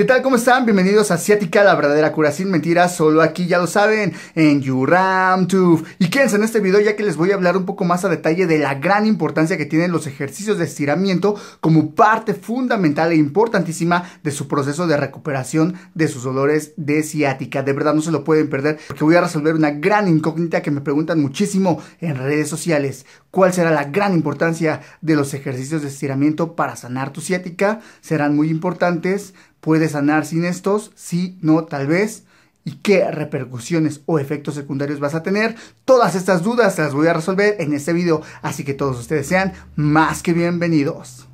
¿Qué tal? ¿Cómo están? Bienvenidos a Asiática, la verdadera cura sin mentiras, solo aquí, ya lo saben, en YouRamTube. Y quédense en este video ya que les voy a hablar un poco más a detalle de la gran importancia que tienen los ejercicios de estiramiento como parte fundamental e importantísima de su proceso de recuperación de sus dolores de ciática. De verdad no se lo pueden perder porque voy a resolver una gran incógnita que me preguntan muchísimo en redes sociales. ¿Cuál será la gran importancia de los ejercicios de estiramiento para sanar tu ciática? Serán muy importantes Puedes sanar sin estos, ¿Si? no, tal vez, y qué repercusiones o efectos secundarios vas a tener. Todas estas dudas las voy a resolver en este video, así que todos ustedes sean más que bienvenidos.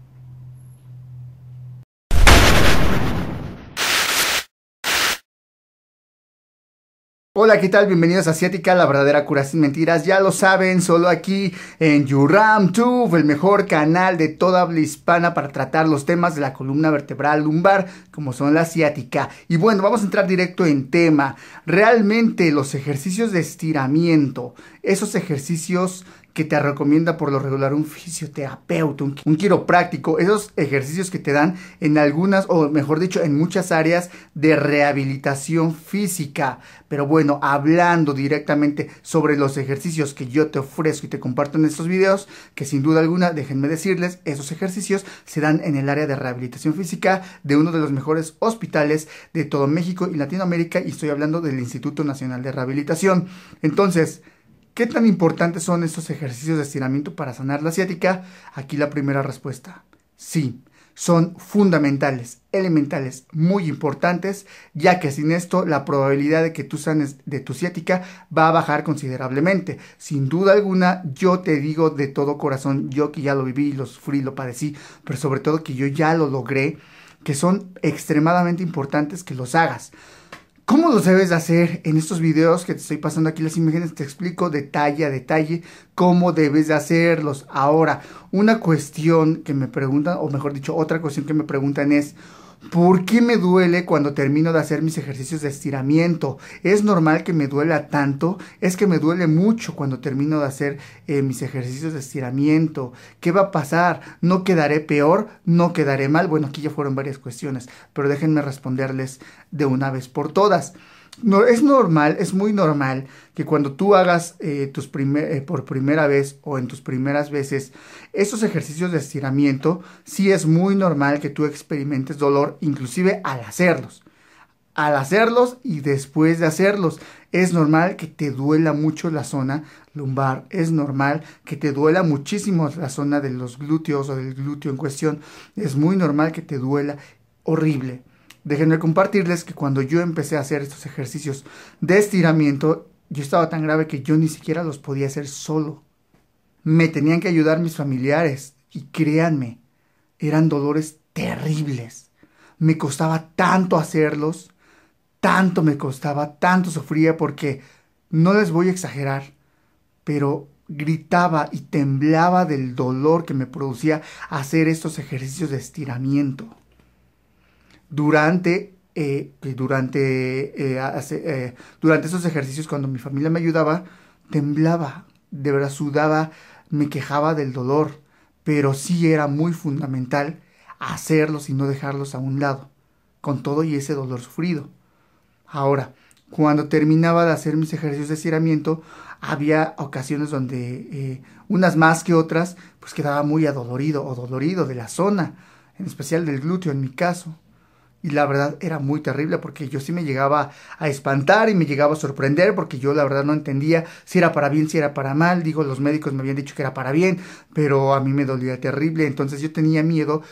Hola, ¿qué tal? Bienvenidos a Asiática, la verdadera cura sin mentiras. Ya lo saben, solo aquí en Yuram el mejor canal de toda habla hispana para tratar los temas de la columna vertebral lumbar, como son la asiática. Y bueno, vamos a entrar directo en tema. Realmente los ejercicios de estiramiento, esos ejercicios que te recomienda por lo regular un fisioterapeuta, un, un, quiropráctico, esos ejercicios que te dan en algunas, o mejor dicho, en muchas áreas de rehabilitación física. Pero bueno, hablando directamente sobre los ejercicios que yo te ofrezco y te comparto en estos videos, que sin duda alguna, déjenme decirles, esos ejercicios se dan en el área de rehabilitación física de uno de los mejores hospitales de todo México y Latinoamérica, y estoy hablando del Instituto Nacional de Rehabilitación. Entonces, ¿Qué tan importantes son estos ejercicios de estiramiento para sanar la ciática? Aquí la primera respuesta. Sí, son fundamentales, elementales, muy importantes, ya que sin esto la probabilidad de que tú sanes de tu ciática va a bajar considerablemente. Sin duda alguna, yo te digo de todo corazón, yo que ya lo viví, lo sufrí, lo padecí, pero sobre todo que yo ya lo logré, que son extremadamente importantes que los hagas. ¿Cómo los debes de hacer? En estos videos que te estoy pasando aquí las imágenes te explico detalle a detalle cómo debes de hacerlos. Ahora, una cuestión que me preguntan, o mejor dicho, otra cuestión que me preguntan es, ¿Por qué me duele cuando termino de hacer mis ejercicios de estiramiento? ¿Es normal que me duela tanto? Es que me duele mucho cuando termino de hacer eh, mis ejercicios de estiramiento. ¿Qué va a pasar? ¿No quedaré peor? ¿No quedaré mal? Bueno, aquí ya fueron varias cuestiones, pero déjenme responderles de una vez por todas no, es normal, es muy normal que cuando tú hagas eh, eh, por primera vez o en tus primeras veces esos ejercicios de estiramiento, sí es muy normal que tú experimentes dolor, inclusive al hacerlos. Al hacerlos y después de hacerlos, es normal que te duela mucho la zona lumbar, es normal que te duela muchísimo la zona de los glúteos o del glúteo en cuestión, es muy normal que te duela horrible. Déjenme compartirles que cuando yo empecé a hacer estos ejercicios de estiramiento, yo estaba tan grave que yo ni siquiera los podía hacer solo. Me tenían que ayudar mis familiares y créanme, eran dolores terribles. Me costaba tanto hacerlos, tanto me costaba, tanto sufría porque, no les voy a exagerar, pero gritaba y temblaba del dolor que me producía hacer estos ejercicios de estiramiento durante, eh, durante, eh, eh, durante esos ejercicios, cuando mi familia me ayudaba, temblaba, de verdad sudaba, me quejaba del dolor, pero sí era muy fundamental hacerlos y no dejarlos a un lado, con todo y ese dolor sufrido. Ahora, cuando terminaba de hacer mis ejercicios de estiramiento, había ocasiones donde unas más que otras, pues quedaba muy adolorido o dolorido de la zona, en especial del glúteo en mi caso y la verdad era muy terrible porque yo sí me llegaba a espantar y me llegaba a sorprender porque yo la verdad no entendía si era para bien, si era para mal. Digo, los médicos me habían dicho que era para bien, pero a mí me dolía terrible. Entonces yo tenía miedo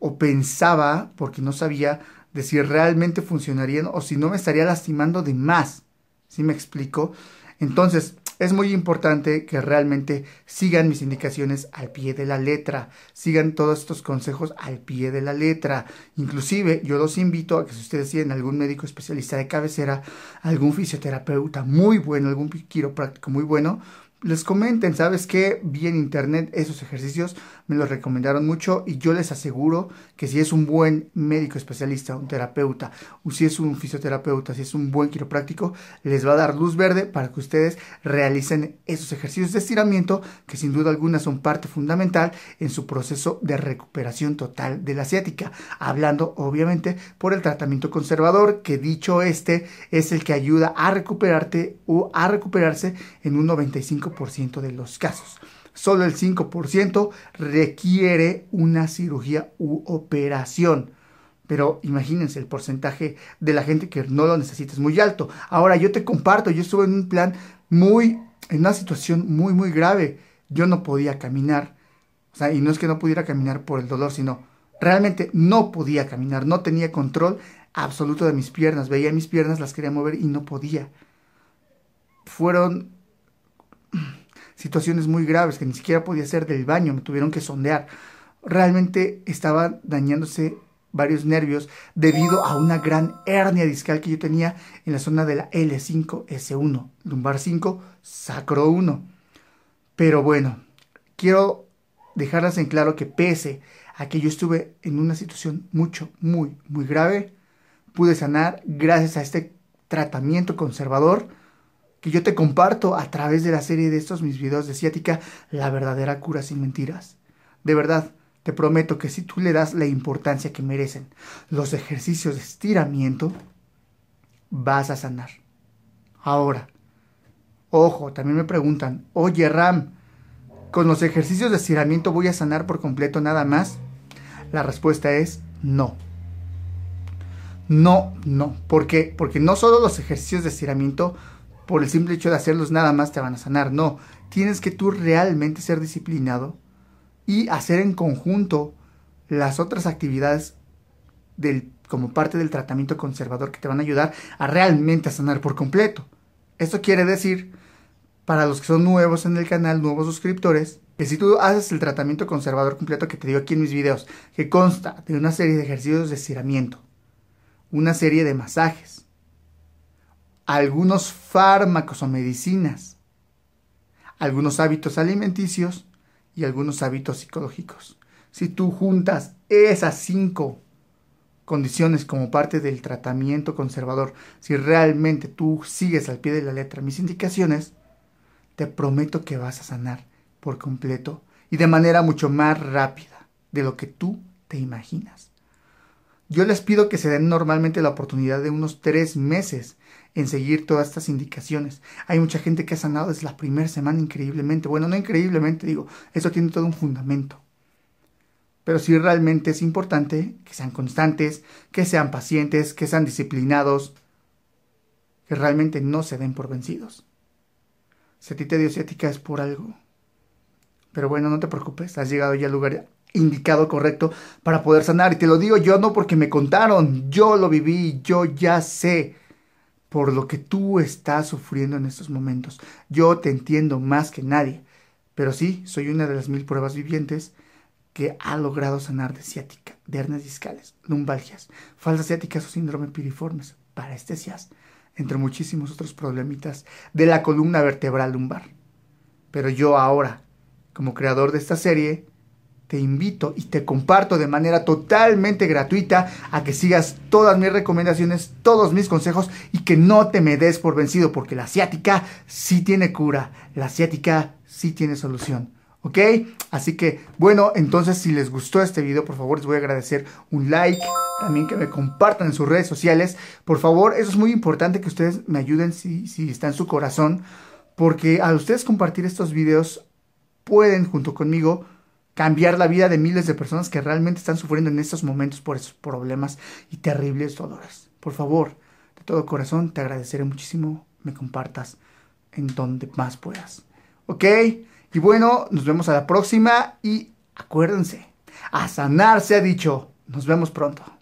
o pensaba, porque no sabía, de si realmente funcionarían o si no me estaría lastimando de más. ¿Sí me explico? Entonces, es muy importante que realmente sigan mis indicaciones al pie de la letra, sigan todos estos consejos al pie de la letra. Inclusive yo los invito a que si ustedes tienen algún médico especialista de cabecera, algún fisioterapeuta muy bueno, algún quiropráctico muy bueno, les comenten, ¿sabes qué? Vi en internet esos ejercicios, me los recomendaron mucho y yo les aseguro que si es un buen médico especialista, un terapeuta, o si es un fisioterapeuta, si es un buen quiropráctico, les va a dar luz verde para que ustedes realicen esos ejercicios de estiramiento que sin duda alguna son parte fundamental en su proceso de recuperación total de la ciática, hablando obviamente por el tratamiento conservador, que dicho este es el que ayuda a recuperarte o a recuperarse en un 95 ciento de los casos. Solo el 5% requiere una cirugía u operación. Pero imagínense, el porcentaje de la gente que no lo necesita es muy alto. Ahora yo te comparto, yo estuve en un plan muy, en una situación muy, muy grave. Yo no podía caminar. O sea, y no es que no pudiera caminar por el dolor, sino realmente no podía caminar, no tenía control absoluto de mis piernas. Veía mis piernas, las quería mover y no podía. Fueron situaciones muy graves, que ni siquiera podía hacer del baño, me tuvieron que sondear. Realmente estaba dañándose varios nervios debido a una gran hernia discal que yo tenía en la zona de la L5S1, lumbar 5, sacro 1. Pero bueno, quiero dejarlas en claro que pese a que yo estuve en una situación mucho, muy, muy grave, pude sanar gracias a este tratamiento conservador que yo te comparto a través de la serie de estos mis videos de ciática, la verdadera cura sin mentiras. De verdad, te prometo que si tú le das la importancia que merecen los ejercicios de estiramiento, vas a sanar. Ahora, ojo, también me preguntan, oye Ram, ¿con los ejercicios de estiramiento voy a sanar por completo nada más? La respuesta es no. No, no. ¿Por qué? Porque no solo los ejercicios de estiramiento por el simple hecho de hacerlos nada más te van a sanar. No, tienes que tú realmente ser disciplinado y hacer en conjunto las otras actividades del, como parte del tratamiento conservador que te van a ayudar a realmente a sanar por completo. Esto quiere decir, para los que son nuevos en el canal, nuevos suscriptores, que si tú haces el tratamiento conservador completo que te digo aquí en mis videos, que consta de una serie de ejercicios de estiramiento, una serie de masajes, algunos fármacos o medicinas, algunos hábitos alimenticios y algunos hábitos psicológicos. Si tú juntas esas cinco condiciones como parte del tratamiento conservador, si realmente tú sigues al pie de la letra mis indicaciones, te prometo que vas a sanar por completo y de manera mucho más rápida de lo que tú te imaginas. Yo les pido que se den normalmente la oportunidad de unos tres meses en seguir todas estas indicaciones. Hay mucha gente que ha sanado desde la primera semana increíblemente. Bueno, no increíblemente, digo, eso tiene todo un fundamento. Pero sí realmente es importante que sean constantes, que sean pacientes, que sean disciplinados, que realmente no se den por vencidos. Si a ti te dio es por algo. Pero bueno, no te preocupes, has llegado ya al lugar indicado, correcto, para poder sanar. Y te lo digo yo no porque me contaron, yo lo viví, yo ya sé por lo que tú estás sufriendo en estos momentos. Yo te entiendo más que nadie, pero sí, soy una de las mil pruebas vivientes que ha logrado sanar de ciática, de hernias discales, lumbalgias, falsas ciáticas o síndrome piriformes, parestesias, entre muchísimos otros problemitas de la columna vertebral lumbar. Pero yo ahora, como creador de esta serie, te invito y te comparto de manera totalmente gratuita a que sigas todas mis recomendaciones, todos mis consejos y que no te me des por vencido porque la asiática sí tiene cura, la asiática sí tiene solución. ¿Ok? Así que, bueno, entonces si les gustó este video, por favor les voy a agradecer un like, también que me compartan en sus redes sociales. Por favor, eso es muy importante que ustedes me ayuden si, está en su corazón, porque al ustedes compartir estos videos pueden, junto conmigo, cambiar la vida de miles de personas que realmente están sufriendo en estos momentos por esos problemas y terribles dolores. Por favor, de todo corazón, te agradeceré muchísimo me compartas en donde más puedas. ¿Ok? Y bueno, nos vemos a la próxima y acuérdense, a sanar se ha dicho. Nos vemos pronto.